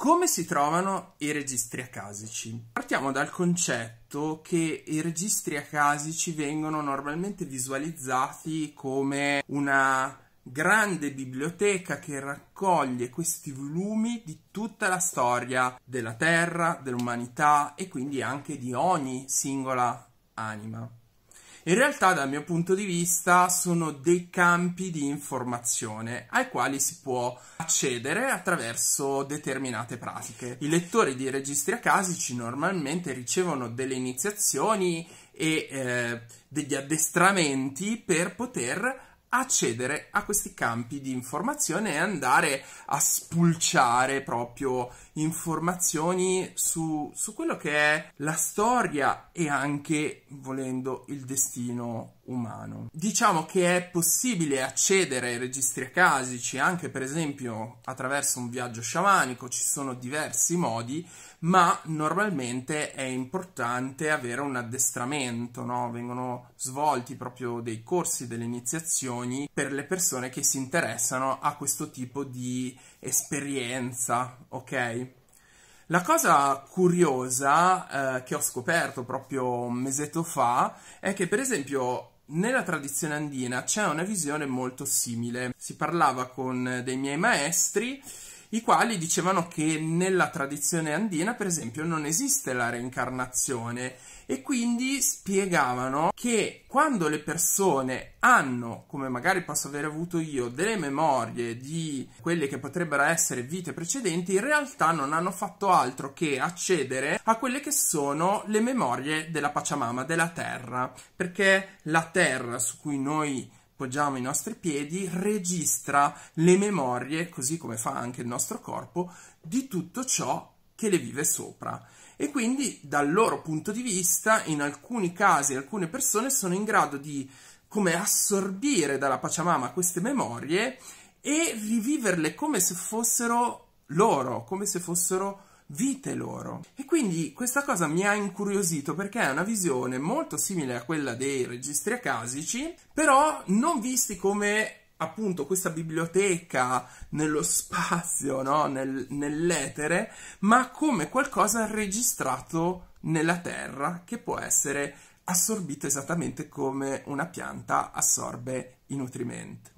Come si trovano i registri acasici? Partiamo dal concetto che i registri acasici vengono normalmente visualizzati come una grande biblioteca che raccoglie questi volumi di tutta la storia della Terra, dell'umanità e quindi anche di ogni singola anima. In realtà, dal mio punto di vista, sono dei campi di informazione ai quali si può accedere attraverso determinate pratiche. I lettori di registri acasici normalmente ricevono delle iniziazioni e eh, degli addestramenti per poter accedere a questi campi di informazione e andare a spulciare proprio informazioni su, su quello che è la storia e anche, volendo, il destino umano. Diciamo che è possibile accedere ai registri acasici anche per esempio attraverso un viaggio sciamanico, ci sono diversi modi, ma normalmente è importante avere un addestramento, no? vengono svolti proprio dei corsi, delle iniziazioni per le persone che si interessano a questo tipo di esperienza, ok? La cosa curiosa eh, che ho scoperto proprio un mesetto fa è che, per esempio, nella tradizione andina c'è una visione molto simile. Si parlava con dei miei maestri i quali dicevano che nella tradizione andina, per esempio, non esiste la reincarnazione e quindi spiegavano che quando le persone hanno, come magari posso aver avuto io, delle memorie di quelle che potrebbero essere vite precedenti, in realtà non hanno fatto altro che accedere a quelle che sono le memorie della Pachamama, della terra, perché la terra su cui noi appoggiamo i nostri piedi, registra le memorie, così come fa anche il nostro corpo, di tutto ciò che le vive sopra. E quindi dal loro punto di vista, in alcuni casi, alcune persone sono in grado di come assorbire dalla Pachamama queste memorie e riviverle come se fossero loro, come se fossero vite loro. E quindi questa cosa mi ha incuriosito perché è una visione molto simile a quella dei registri acasici, però non visti come appunto questa biblioteca nello spazio, no? Nel, nell'etere, ma come qualcosa registrato nella terra che può essere assorbito esattamente come una pianta assorbe i nutrimenti.